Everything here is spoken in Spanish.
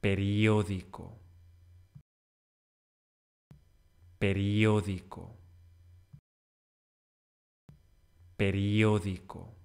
periódico, periódico, periódico.